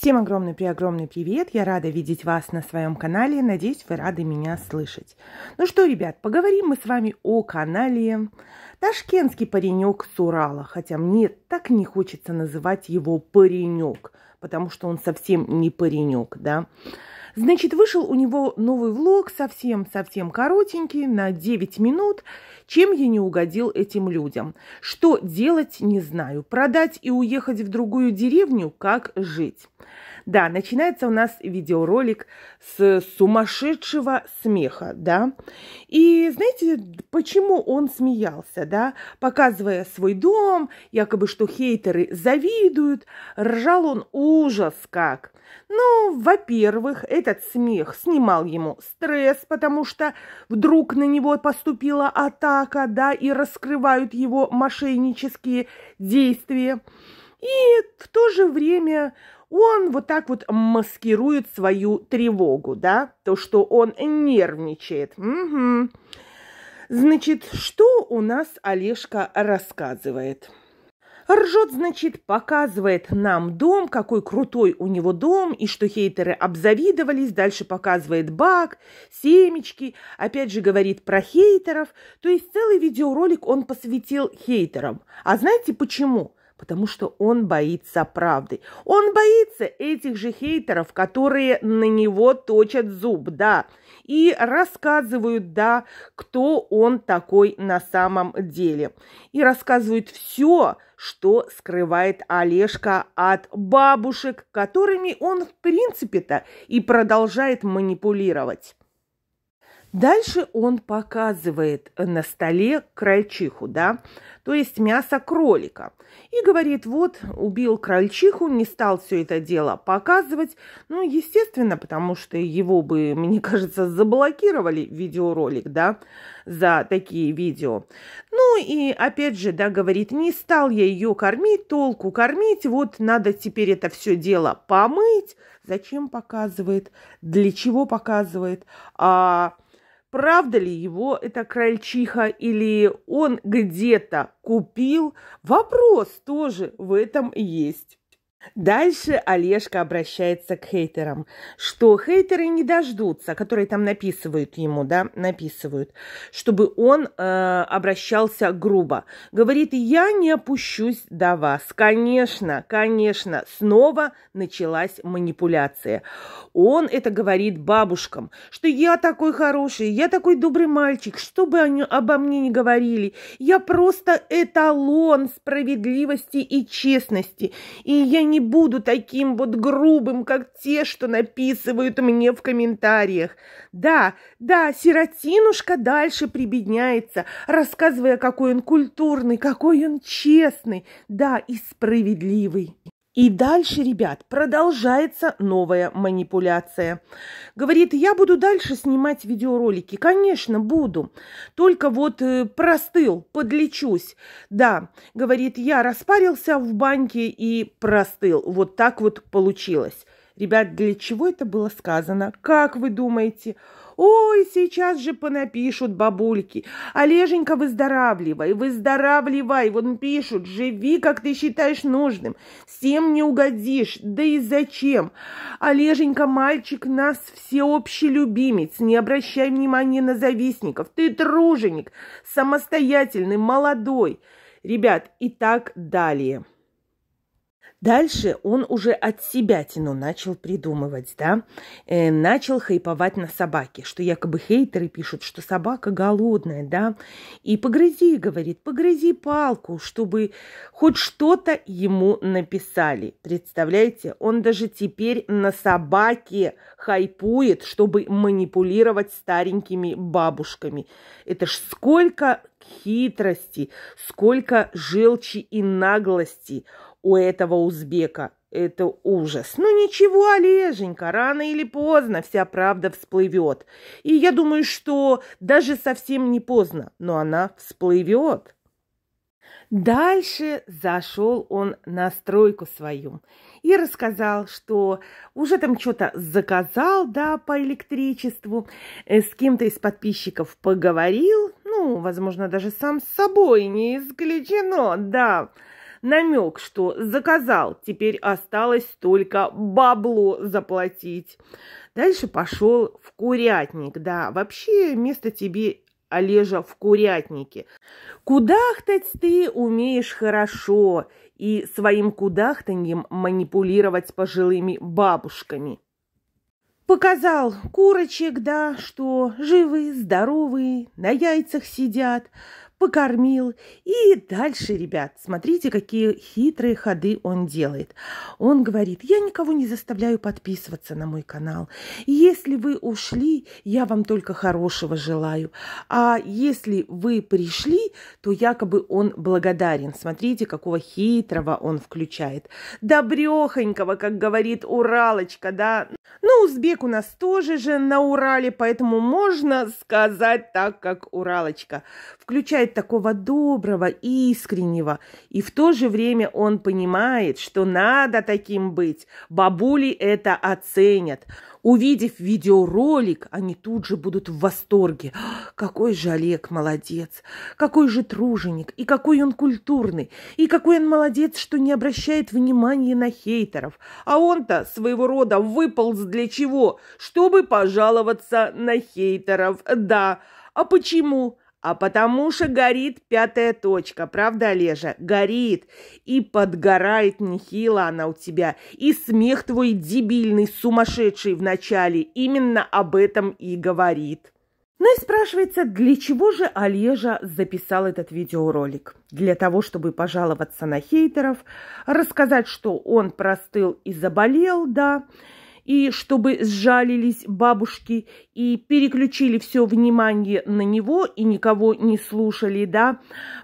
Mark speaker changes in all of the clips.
Speaker 1: Всем огромный преогромный привет! Я рада видеть вас на своем канале. Надеюсь, вы рады меня слышать. Ну что, ребят, поговорим мы с вами о канале Ташкентский паренек с Урала. Хотя мне так не хочется называть его паренек, потому что он совсем не паренек, да. Значит, вышел у него новый влог, совсем-совсем коротенький, на 9 минут. Чем я не угодил этим людям? Что делать, не знаю. Продать и уехать в другую деревню? Как жить? Да, начинается у нас видеоролик с сумасшедшего смеха, да. И знаете, почему он смеялся, да? Показывая свой дом, якобы что хейтеры завидуют, ржал он ужас как. Ну, во-первых, этот смех снимал ему стресс, потому что вдруг на него поступила атака, да, и раскрывают его мошеннические действия. И в то же время он вот так вот маскирует свою тревогу, да, то, что он нервничает. Угу. Значит, что у нас Олежка рассказывает? Ржет, значит, показывает нам дом, какой крутой у него дом, и что хейтеры обзавидовались, дальше показывает бак, семечки, опять же говорит про хейтеров. То есть целый видеоролик он посвятил хейтерам. А знаете почему? потому что он боится правды. Он боится этих же хейтеров, которые на него точат зуб, да, и рассказывают, да, кто он такой на самом деле. И рассказывают все, что скрывает Олежка от бабушек, которыми он в принципе-то и продолжает манипулировать. Дальше он показывает на столе крольчиху, да, то есть мясо кролика. И говорит, вот, убил крольчиху, не стал все это дело показывать. Ну, естественно, потому что его бы, мне кажется, заблокировали видеоролик, да, за такие видео. Ну, и опять же, да, говорит, не стал я ее кормить, толку кормить, вот надо теперь это все дело помыть. Зачем показывает, для чего показывает, а правда ли его эта крольчиха или он где-то купил. Вопрос тоже в этом есть. Дальше Олежка обращается к хейтерам, что хейтеры не дождутся, которые там написывают ему, да, написывают, чтобы он э, обращался грубо. Говорит, я не опущусь до вас. Конечно, конечно, снова началась манипуляция. Он это говорит бабушкам, что я такой хороший, я такой добрый мальчик, что бы они обо мне не говорили, я просто эталон справедливости и честности, и я не буду таким вот грубым, как те, что написывают мне в комментариях. Да, да, сиротинушка дальше прибедняется, рассказывая, какой он культурный, какой он честный, да, и справедливый. И дальше, ребят, продолжается новая манипуляция. Говорит, я буду дальше снимать видеоролики. Конечно, буду. Только вот э, простыл, подлечусь. Да, говорит, я распарился в банке и простыл. Вот так вот получилось. Ребят, для чего это было сказано? Как вы думаете? Ой, сейчас же понапишут бабульки. Олеженька, выздоравливай, выздоравливай. Вон пишут, живи, как ты считаешь нужным. Всем не угодишь, да и зачем? Олеженька, мальчик, нас всеобщий любимец. Не обращай внимания на завистников. Ты труженик, самостоятельный, молодой. Ребят, и так далее. Дальше он уже от себя тяну начал придумывать, да, э, начал хайповать на собаке, что якобы хейтеры пишут, что собака голодная, да, и погрызи, говорит, погрызи палку, чтобы хоть что-то ему написали. Представляете, он даже теперь на собаке хайпует, чтобы манипулировать старенькими бабушками. Это ж сколько хитрости, сколько желчи и наглости – у этого узбека. Это ужас. Ну ничего, Олеженька, рано или поздно вся правда всплывет. И я думаю, что даже совсем не поздно, но она всплывет. Дальше зашел он на стройку свою и рассказал, что уже там что-то заказал, да, по электричеству, э, с кем-то из подписчиков поговорил, ну, возможно, даже сам с собой, не исключено, да, намек, что заказал, теперь осталось только бабло заплатить. Дальше пошел в курятник, да, вообще место тебе Олежа в курятнике. Кудахтать ты умеешь хорошо и своим кудахтаньем манипулировать пожилыми бабушками. Показал курочек, да, что живы, здоровые, на яйцах сидят покормил. И дальше, ребят, смотрите, какие хитрые ходы он делает. Он говорит, я никого не заставляю подписываться на мой канал. Если вы ушли, я вам только хорошего желаю. А если вы пришли, то якобы он благодарен. Смотрите, какого хитрого он включает. Добрехонького, как говорит Уралочка, да? Ну, узбек у нас тоже же на Урале, поэтому можно сказать так, как Уралочка. Включает хватает такого доброго, искреннего, и в то же время он понимает, что надо таким быть. Бабули это оценят. Увидев видеоролик, они тут же будут в восторге. Какой же Олег молодец, какой же труженик, и какой он культурный, и какой он молодец, что не обращает внимания на хейтеров. А он-то своего рода выполз для чего? Чтобы пожаловаться на хейтеров, да. А почему? А потому что горит пятая точка, правда, Олежа? Горит. И подгорает нехило она у тебя. И смех твой дебильный, сумасшедший в начале именно об этом и говорит. Ну и спрашивается, для чего же Олежа записал этот видеоролик? Для того, чтобы пожаловаться на хейтеров, рассказать, что он простыл и заболел, да, и чтобы сжалились бабушки и переключили все внимание на него и никого не слушали, да,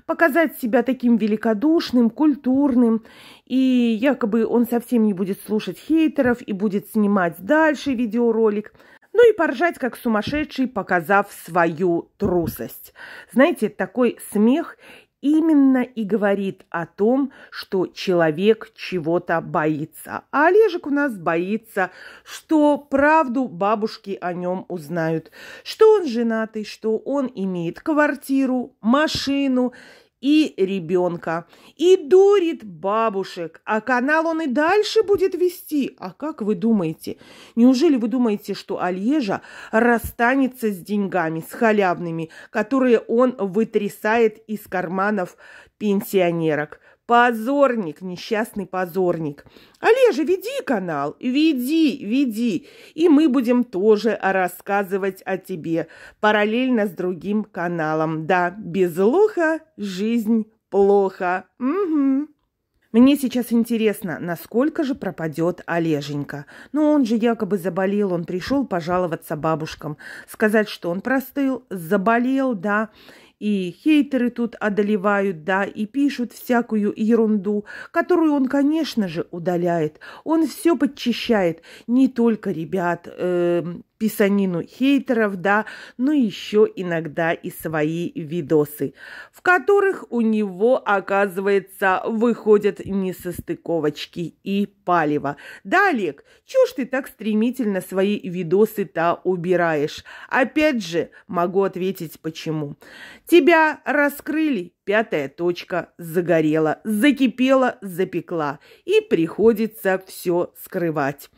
Speaker 1: показать себя таким великодушным, культурным, и якобы он совсем не будет слушать хейтеров и будет снимать дальше видеоролик ну и поржать, как сумасшедший, показав свою трусость. Знаете, такой смех именно и говорит о том, что человек чего-то боится. А Олежек у нас боится, что правду бабушки о нем узнают, что он женатый, что он имеет квартиру, машину и ребенка. И дурит бабушек. А канал он и дальше будет вести. А как вы думаете? Неужели вы думаете, что Альежа расстанется с деньгами, с халявными, которые он вытрясает из карманов пенсионерок? Позорник, несчастный позорник. Олежа, веди канал, веди, веди. И мы будем тоже рассказывать о тебе параллельно с другим каналом. Да, без лоха жизнь плохо. Угу. Мне сейчас интересно, насколько же пропадет Олеженька. Но ну, он же якобы заболел, он пришел пожаловаться бабушкам, сказать, что он простыл, заболел, да, и хейтеры тут одолевают, да, и пишут всякую ерунду, которую он, конечно же, удаляет. Он все подчищает, не только ребят, э, писанину хейтеров, да, но ну еще иногда и свои видосы, в которых у него, оказывается, выходят несостыковочки и палево. Да, Олег, чего ж ты так стремительно свои видосы-то убираешь? Опять же, могу ответить почему. Тебя раскрыли, пятая точка загорела, закипела, запекла, и приходится все скрывать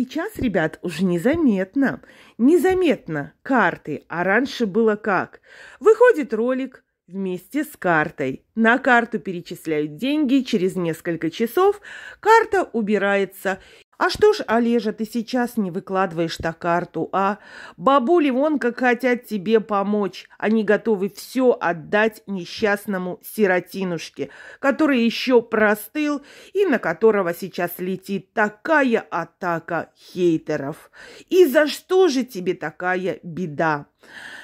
Speaker 1: сейчас, ребят, уже незаметно. Незаметно карты, а раньше было как? Выходит ролик вместе с картой. На карту перечисляют деньги, через несколько часов карта убирается, «А что ж, Олежа, ты сейчас не выкладываешь-то карту, а? Бабули вон как хотят тебе помочь. Они готовы все отдать несчастному сиротинушке, который еще простыл и на которого сейчас летит такая атака хейтеров. И за что же тебе такая беда?»